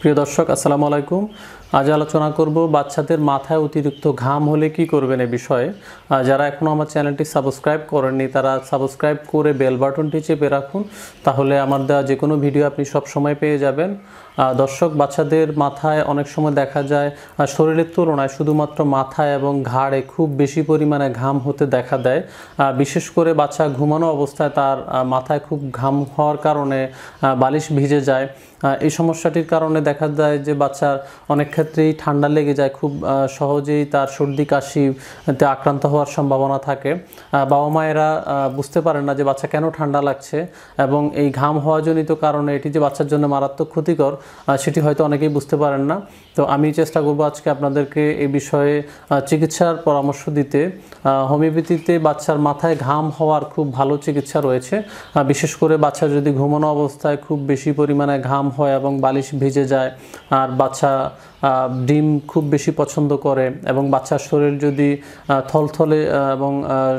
প্রিয় দর্শক আসসালামু আলাইকুম আজ আলোচনা করব বাচ্চাদের মাথায় অতিরিক্ত ঘাম হলে কি করবেন এ বিষয়ে যারা এখনও আমার চ্যানেলটি সাবস্ক্রাইব করেননি তারা সাবস্ক্রাইব করে বেল বাটনটি চেপে রাখুন তাহলে আমার দেওয়া যে কোনো ভিডিও আপনি সব সময় পেয়ে যাবেন দর্শক বাচ্চাদের মাথায় অনেক সময় দেখা যায় শরীরের তুলনায় শুধুমাত্র মাথায় এবং ঘাড়ে খুব বেশি পরিমাণে ঘাম হতে দেখা দেয় বিশেষ করে বাচ্চা ঘুমানো অবস্থায় তার মাথায় খুব ঘাম হওয়ার কারণে বালিশ ভিজে যায় এই সমস্যাটির কারণে দেখা যায় যে বাচ্চার অনেক ক্ষেত্রেই ঠান্ডা লেগে যায় খুব সহজেই তার সর্দি কাশিতে আক্রান্ত হওয়ার সম্ভাবনা থাকে বাবা মায়েরা বুঝতে পারেন না যে বাচ্চা কেন ঠান্ডা লাগছে এবং এই ঘাম হওয়াজনিত কারণে এটি যে বাচ্চার জন্য মারাত্মক ক্ষতিকর সেটি হয়তো অনেকেই বুঝতে পারেন না তো আমি চেষ্টা করবো আজকে আপনাদেরকে এই বিষয়ে চিকিৎসার পরামর্শ দিতে হোমিওপ্যাথিতে বাচ্চার মাথায় ঘাম হওয়ার খুব ভালো চিকিৎসা রয়েছে বিশেষ করে বাচ্চা যদি ঘুমানো অবস্থায় খুব বেশি পরিমাণে ঘাম নাম হয় এবং বালিশ ভিজে যায় আর বাচ্চা ডিম খুব বেশি পছন্দ করে এবং বাচ্চার শরীর যদি থলথলে এবং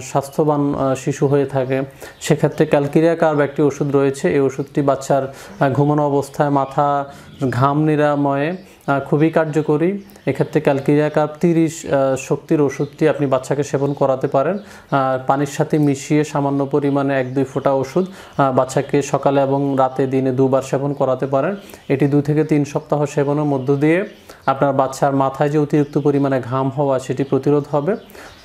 স্বাস্থ্যবান শিশু হয়ে থাকে সেক্ষেত্রে ক্যালকিরিয়া কার্ব একটি ওষুধ রয়েছে এই ওষুধটি বাচ্চার ঘুমানো অবস্থায় মাথা ঘাম নিরাময়ে খুবই কার্যকরী এক্ষেত্রে ক্যালকিরিয়া কাপ তিরিশ শক্তির ওষুধটি আপনি বাচ্চাকে সেবন করাতে পারেন পানির সাথে মিশিয়ে সামান্য পরিমাণে এক দুই ফোঁটা ওষুধ বাচ্চাকে সকালে এবং রাতে দিনে দুবার সেবন করাতে পারেন এটি দু থেকে তিন সপ্তাহ সেবনের মধ্য দিয়ে আপনার বাচ্চার মাথায় যে অতিরিক্ত পরিমাণে ঘাম হওয়া সেটি প্রতিরোধ হবে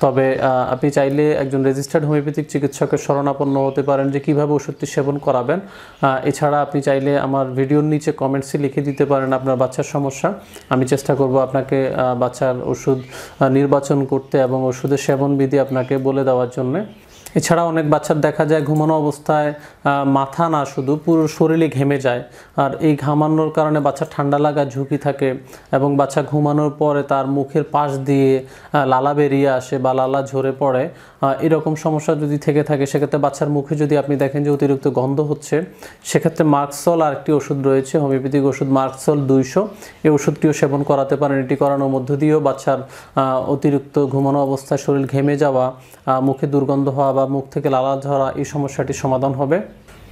তবে আপনি চাইলে একজন রেজিস্টার্ড হোমিওপ্যাথিক চিকিৎসকের শরণাপন্ন হতে পারেন যে কিভাবে ওষুধটি সেবন করাবেন এছাড়া আপনি চাইলে আমার ভিডিওর নিচে কমেন্টসে লিখে দিতে পারেন আপনার বাচ্চার সমস্যা আমি চেষ্টা করব আপনাকে বাচ্চার ওষুধ নির্বাচন করতে এবং ওষুধের সেবনবিধি আপনাকে বলে দেওয়ার জন্যে এছাড়া অনেক বাচ্চার দেখা যায় ঘুমানো অবস্থায় মাথা না শুধু পুরো শরীরে ঘেমে যায় আর এই ঘামানোর কারণে বাচ্চা ঠান্ডা লাগার ঝুঁকি থাকে এবং বাচ্চা ঘুমানোর পরে তার মুখের পাশ দিয়ে লালা বেরিয়ে আসে বা লালা ঝরে পড়ে এরকম সমস্যা যদি থেকে থাকে সেক্ষেত্রে বাচ্চার মুখে যদি আপনি দেখেন যে অতিরিক্ত গন্ধ হচ্ছে সেক্ষেত্রে মার্কসল আর একটি ওষুধ রয়েছে হোমিওপ্যাথিক ওষুধ মার্কসল দুইশো এই ওষুধটিও সেবন করাতে পারেন এটি করানোর মধ্য দিয়েও বাচ্চার অতিরিক্ত ঘুমানো অবস্থায় শরীর ঘেমে যাওয়া মুখে দুর্গন্ধ হওয়া বা বা মুখ থেকে লালা ঝরা এই সমস্যাটি সমাধান হবে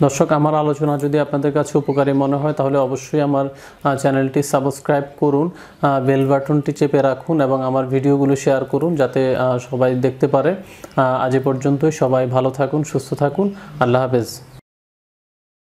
দর্শক আমার আলোচনা যদি আপনাদের কাছে উপকারী মনে হয় তাহলে অবশ্যই আমার চ্যানেলটি সাবস্ক্রাইব করুন বেল বাটনটি চেপে রাখুন এবং আমার ভিডিওগুলো শেয়ার করুন যাতে সবাই দেখতে পারে আজ পর্যন্তই সবাই ভালো থাকুন সুস্থ থাকুন আল্লাহ হাফেজ